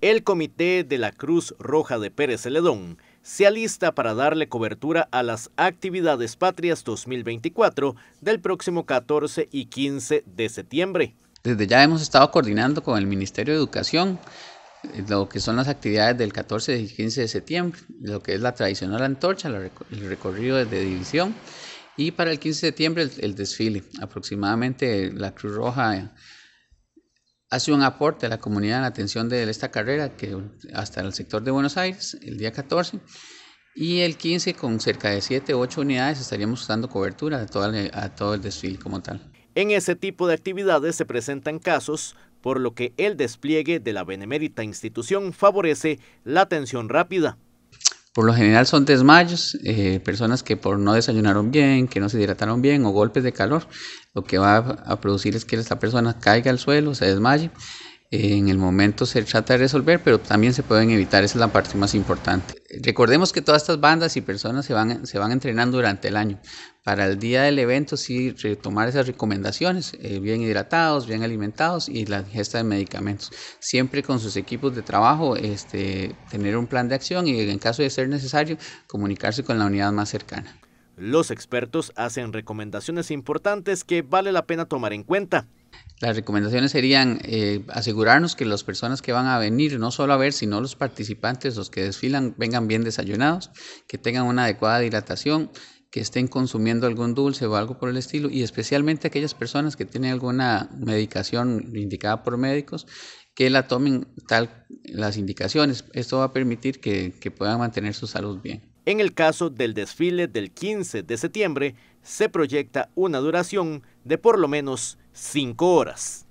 El Comité de la Cruz Roja de Pérez Celedón se alista para darle cobertura a las actividades patrias 2024 del próximo 14 y 15 de septiembre. Desde ya hemos estado coordinando con el Ministerio de Educación eh, lo que son las actividades del 14 y 15 de septiembre, lo que es la tradicional antorcha, el recorrido de división, y para el 15 de septiembre el desfile. Aproximadamente la Cruz Roja hace un aporte a la comunidad en la atención de esta carrera, que hasta el sector de Buenos Aires, el día 14. Y el 15, con cerca de 7 o 8 unidades, estaríamos dando cobertura a todo el desfile como tal. En ese tipo de actividades se presentan casos, por lo que el despliegue de la benemérita institución favorece la atención rápida. Por lo general son desmayos, eh, personas que por no desayunaron bien, que no se hidrataron bien o golpes de calor, lo que va a producir es que esta persona caiga al suelo, se desmaye en el momento se trata de resolver, pero también se pueden evitar, esa es la parte más importante. Recordemos que todas estas bandas y personas se van, se van entrenando durante el año. Para el día del evento sí retomar esas recomendaciones, eh, bien hidratados, bien alimentados y la ingesta de medicamentos. Siempre con sus equipos de trabajo, este, tener un plan de acción y en caso de ser necesario, comunicarse con la unidad más cercana. Los expertos hacen recomendaciones importantes que vale la pena tomar en cuenta las recomendaciones serían eh, asegurarnos que las personas que van a venir, no solo a ver, sino los participantes, los que desfilan, vengan bien desayunados, que tengan una adecuada dilatación, que estén consumiendo algún dulce o algo por el estilo, y especialmente aquellas personas que tienen alguna medicación indicada por médicos, que la tomen tal las indicaciones. Esto va a permitir que, que puedan mantener su salud bien. En el caso del desfile del 15 de septiembre, se proyecta una duración de por lo menos 5 horas.